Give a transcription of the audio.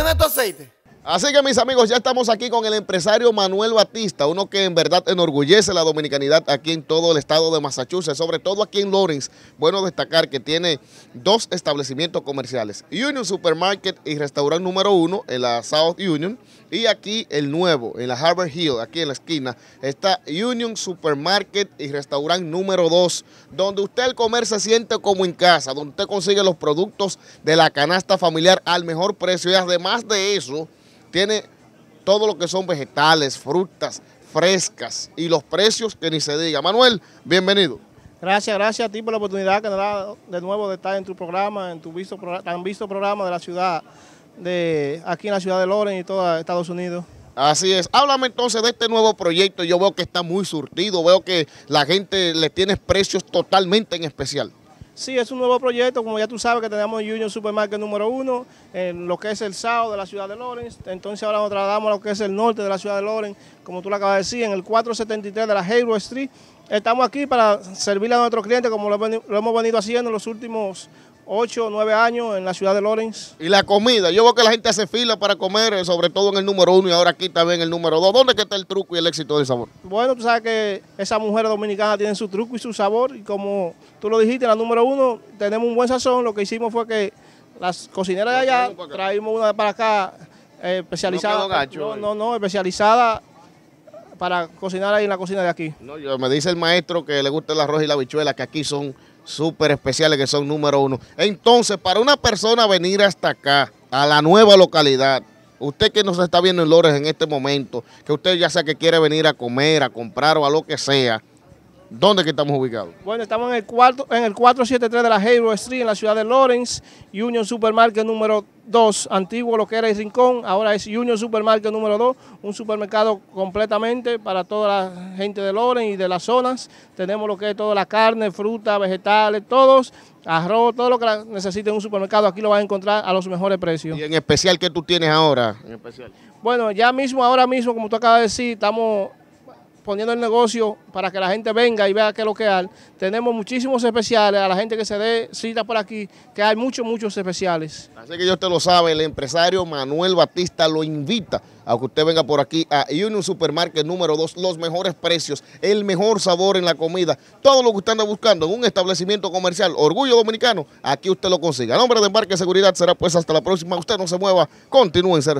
qué no es tu aceite? Así que mis amigos, ya estamos aquí con el empresario Manuel Batista, uno que en verdad enorgullece la dominicanidad aquí en todo el estado de Massachusetts, sobre todo aquí en Lawrence. Bueno destacar que tiene dos establecimientos comerciales, Union Supermarket y restaurante número uno en la South Union, y aquí el nuevo, en la Harbor Hill, aquí en la esquina, está Union Supermarket y restaurante número 2, donde usted al comer se siente como en casa, donde usted consigue los productos de la canasta familiar al mejor precio y además de eso, tiene todo lo que son vegetales, frutas frescas y los precios que ni se diga. Manuel, bienvenido. Gracias, gracias a ti por la oportunidad que nos da de nuevo de estar en tu programa, en tu visto, tan visto programa de la ciudad, de aquí en la ciudad de Loren y todo Estados Unidos. Así es. Háblame entonces de este nuevo proyecto. Yo veo que está muy surtido, veo que la gente le tiene precios totalmente en especial. Sí, es un nuevo proyecto, como ya tú sabes que tenemos Union Supermarket número uno, en lo que es el south de la ciudad de Lawrence, entonces ahora nos trasladamos a lo que es el norte de la ciudad de Lawrence, como tú lo acabas de decir, en el 473 de la Hero Street. Estamos aquí para servirle a nuestros clientes como lo, lo hemos venido haciendo en los últimos 8 o 9 años en la ciudad de Lawrence. Y la comida, yo veo que la gente hace fila para comer, eh, sobre todo en el número 1 y ahora aquí también el número 2. ¿Dónde que está el truco y el éxito del sabor? Bueno, tú sabes que esa mujer dominicana tienen su truco y su sabor y como tú lo dijiste, la número 1 tenemos un buen sazón, lo que hicimos fue que las cocineras de allá traímos una para acá eh, especializada. No, no, no, no, especializada para cocinar ahí en la cocina de aquí. No, yo, me dice el maestro que le gusta el arroz y la bichuela, que aquí son súper especiales que son número uno. Entonces, para una persona venir hasta acá, a la nueva localidad, usted que nos está viendo en Lores en este momento, que usted ya sea que quiere venir a comer, a comprar o a lo que sea, ¿Dónde que estamos ubicados? Bueno, estamos en el, cuarto, en el 473 de la Hayward Street, en la ciudad de Lawrence, Union Supermarket número 2, antiguo lo que era el Rincón, ahora es Union Supermarket número 2, un supermercado completamente para toda la gente de Lawrence y de las zonas. Tenemos lo que es toda la carne, fruta, vegetales, todos, arroz, todo lo que necesiten un supermercado, aquí lo vas a encontrar a los mejores precios. ¿Y en especial que tú tienes ahora? En especial. Bueno, ya mismo, ahora mismo, como tú acabas de decir, estamos poniendo el negocio para que la gente venga y vea qué es lo que hay. Tenemos muchísimos especiales a la gente que se dé cita por aquí, que hay muchos, muchos especiales. Así que yo te lo sabe, el empresario Manuel Batista lo invita a que usted venga por aquí a Union Supermarket número 2, los mejores precios, el mejor sabor en la comida, todo lo que usted anda buscando en un establecimiento comercial, orgullo dominicano, aquí usted lo consiga. A nombre de Embarque Seguridad será pues hasta la próxima. Usted no se mueva, continúen